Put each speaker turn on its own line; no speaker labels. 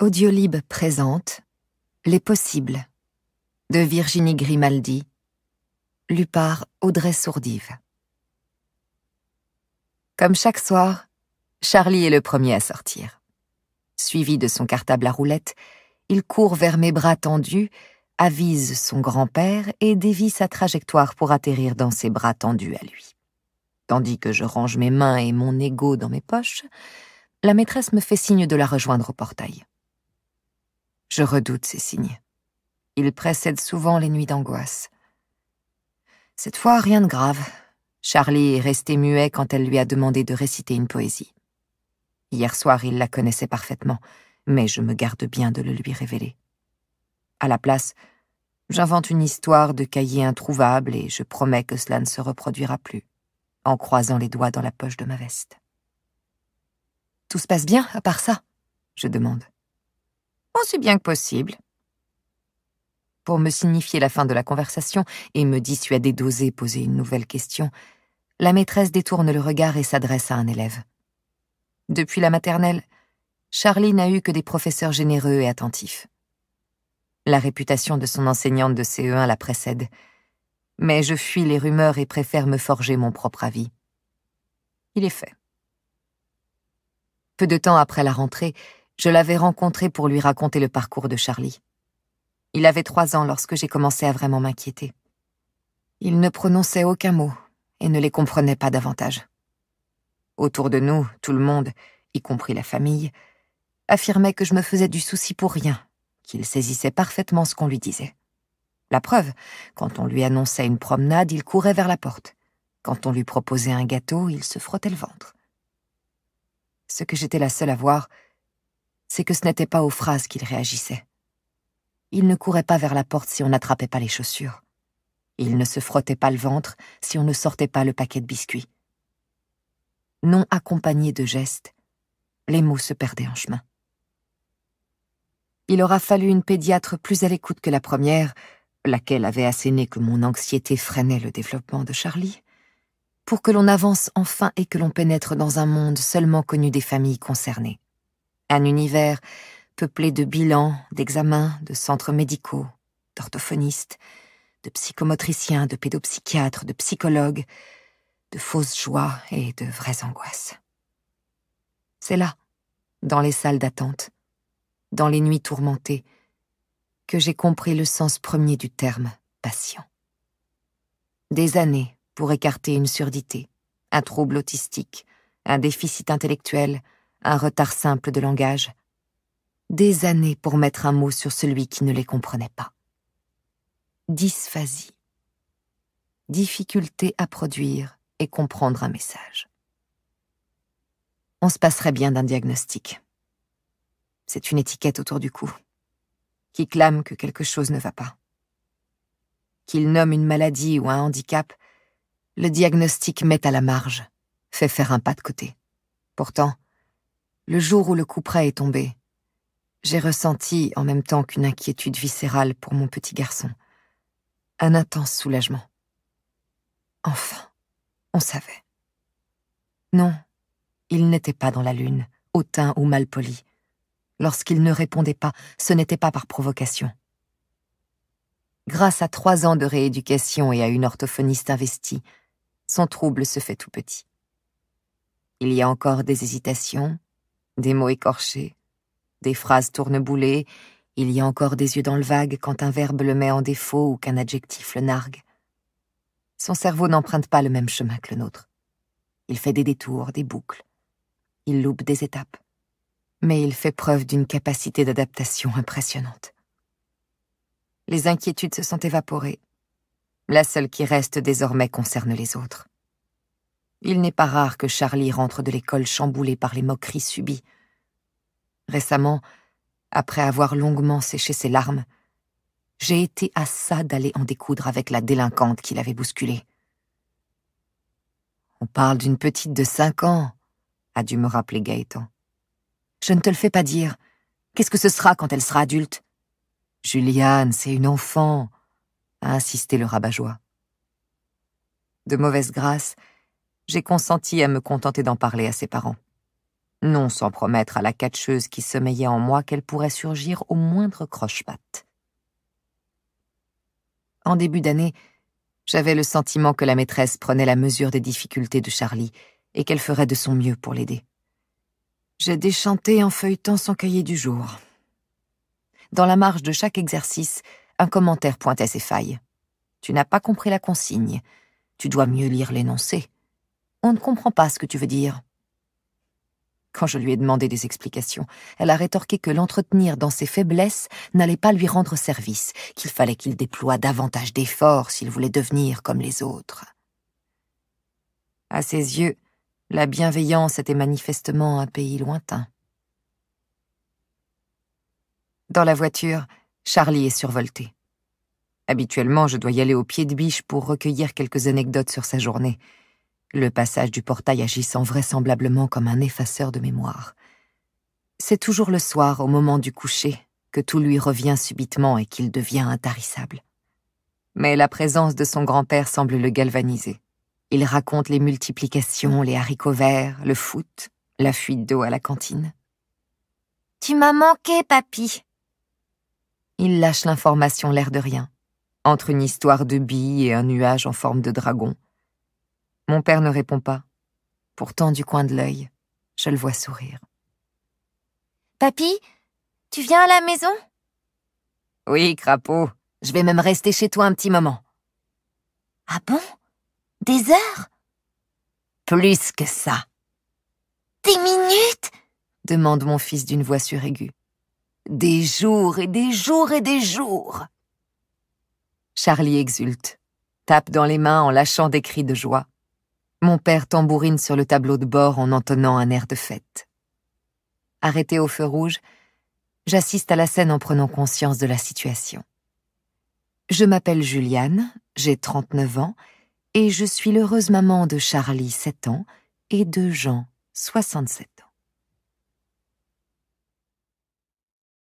Audiolib présente Les possibles de Virginie Grimaldi, lu par Audrey Sourdive. Comme chaque soir, Charlie est le premier à sortir. Suivi de son cartable à roulette, il court vers mes bras tendus, avise son grand-père et dévie sa trajectoire pour atterrir dans ses bras tendus à lui. Tandis que je range mes mains et mon égo dans mes poches, la maîtresse me fait signe de la rejoindre au portail. Je redoute ces signes. Ils précèdent souvent les nuits d'angoisse. Cette fois, rien de grave. Charlie est resté muet quand elle lui a demandé de réciter une poésie. Hier soir, il la connaissait parfaitement, mais je me garde bien de le lui révéler. À la place, j'invente une histoire de cahier introuvable et je promets que cela ne se reproduira plus, en croisant les doigts dans la poche de ma veste. Tout se passe bien, à part ça je demande. Si bien que possible. Pour me signifier la fin de la conversation et me dissuader d'oser poser une nouvelle question, la maîtresse détourne le regard et s'adresse à un élève. Depuis la maternelle, Charlie n'a eu que des professeurs généreux et attentifs. La réputation de son enseignante de CE1 la précède, mais je fuis les rumeurs et préfère me forger mon propre avis. Il est fait. Peu de temps après la rentrée, je l'avais rencontré pour lui raconter le parcours de Charlie. Il avait trois ans lorsque j'ai commencé à vraiment m'inquiéter. Il ne prononçait aucun mot et ne les comprenait pas davantage. Autour de nous, tout le monde, y compris la famille, affirmait que je me faisais du souci pour rien, qu'il saisissait parfaitement ce qu'on lui disait. La preuve, quand on lui annonçait une promenade, il courait vers la porte. Quand on lui proposait un gâteau, il se frottait le ventre. Ce que j'étais la seule à voir, c'est que ce n'était pas aux phrases qu'il réagissait. Il ne courait pas vers la porte si on n'attrapait pas les chaussures. Il ne se frottait pas le ventre si on ne sortait pas le paquet de biscuits. Non accompagné de gestes, les mots se perdaient en chemin. Il aura fallu une pédiatre plus à l'écoute que la première, laquelle avait asséné que mon anxiété freinait le développement de Charlie, pour que l'on avance enfin et que l'on pénètre dans un monde seulement connu des familles concernées. Un univers peuplé de bilans, d'examens, de centres médicaux, d'orthophonistes, de psychomotriciens, de pédopsychiatres, de psychologues, de fausses joies et de vraies angoisses. C'est là, dans les salles d'attente, dans les nuits tourmentées, que j'ai compris le sens premier du terme patient. Des années pour écarter une surdité, un trouble autistique, un déficit intellectuel, un retard simple de langage, des années pour mettre un mot sur celui qui ne les comprenait pas. Dysphasie. Difficulté à produire et comprendre un message. On se passerait bien d'un diagnostic. C'est une étiquette autour du cou, qui clame que quelque chose ne va pas. Qu'il nomme une maladie ou un handicap, le diagnostic met à la marge, fait faire un pas de côté. Pourtant, le jour où le coup est tombé, j'ai ressenti en même temps qu'une inquiétude viscérale pour mon petit garçon, un intense soulagement. Enfin, on savait. Non, il n'était pas dans la lune, hautain ou mal poli. Lorsqu'il ne répondait pas, ce n'était pas par provocation. Grâce à trois ans de rééducation et à une orthophoniste investie, son trouble se fait tout petit. Il y a encore des hésitations, des mots écorchés, des phrases tourneboulées, il y a encore des yeux dans le vague quand un verbe le met en défaut ou qu'un adjectif le nargue. Son cerveau n'emprunte pas le même chemin que le nôtre. Il fait des détours, des boucles. Il loupe des étapes. Mais il fait preuve d'une capacité d'adaptation impressionnante. Les inquiétudes se sont évaporées. La seule qui reste désormais concerne les autres. Il n'est pas rare que Charlie rentre de l'école chamboulé par les moqueries subies. Récemment, après avoir longuement séché ses larmes, j'ai été à ça d'aller en découdre avec la délinquante qui l'avait bousculé. On parle d'une petite de cinq ans, a dû me rappeler Gaëtan. Je ne te le fais pas dire. Qu'est-ce que ce sera quand elle sera adulte Juliane, c'est une enfant, a insisté le rabat-joie. De mauvaise grâce, j'ai consenti à me contenter d'en parler à ses parents. Non sans promettre à la catcheuse qui sommeillait en moi qu'elle pourrait surgir au moindre croche-patte. En début d'année, j'avais le sentiment que la maîtresse prenait la mesure des difficultés de Charlie et qu'elle ferait de son mieux pour l'aider. J'ai déchanté en feuilletant son cahier du jour. Dans la marge de chaque exercice, un commentaire pointait ses failles. Tu n'as pas compris la consigne. Tu dois mieux lire l'énoncé. On ne comprend pas ce que tu veux dire. Quand je lui ai demandé des explications, elle a rétorqué que l'entretenir dans ses faiblesses n'allait pas lui rendre service, qu'il fallait qu'il déploie davantage d'efforts s'il voulait devenir comme les autres. À ses yeux, la bienveillance était manifestement un pays lointain. Dans la voiture, Charlie est survolté. Habituellement, je dois y aller au pied de biche pour recueillir quelques anecdotes sur sa journée le passage du portail agissant vraisemblablement comme un effaceur de mémoire. C'est toujours le soir, au moment du coucher, que tout lui revient subitement et qu'il devient intarissable. Mais la présence de son grand-père semble le galvaniser. Il raconte les multiplications, les haricots verts, le foot, la fuite d'eau à la cantine. Tu m'as manqué, papy. Il lâche l'information l'air de rien, entre une histoire de billes et un nuage en forme de dragon mon père ne répond pas. Pourtant, du coin de l'œil, je le vois sourire. Papy, tu viens à la maison Oui, crapaud. Je vais même rester chez toi un petit moment. Ah bon Des heures Plus que ça. Des minutes demande mon fils d'une voix suraiguë. Des jours et des jours et des jours. Charlie exulte, tape dans les mains en lâchant des cris de joie. Mon père tambourine sur le tableau de bord en entonnant un air de fête. Arrêté au feu rouge, j'assiste à la scène en prenant conscience de la situation. Je m'appelle Juliane, j'ai 39 ans, et je suis l'heureuse maman de Charlie, 7 ans, et de Jean, 67.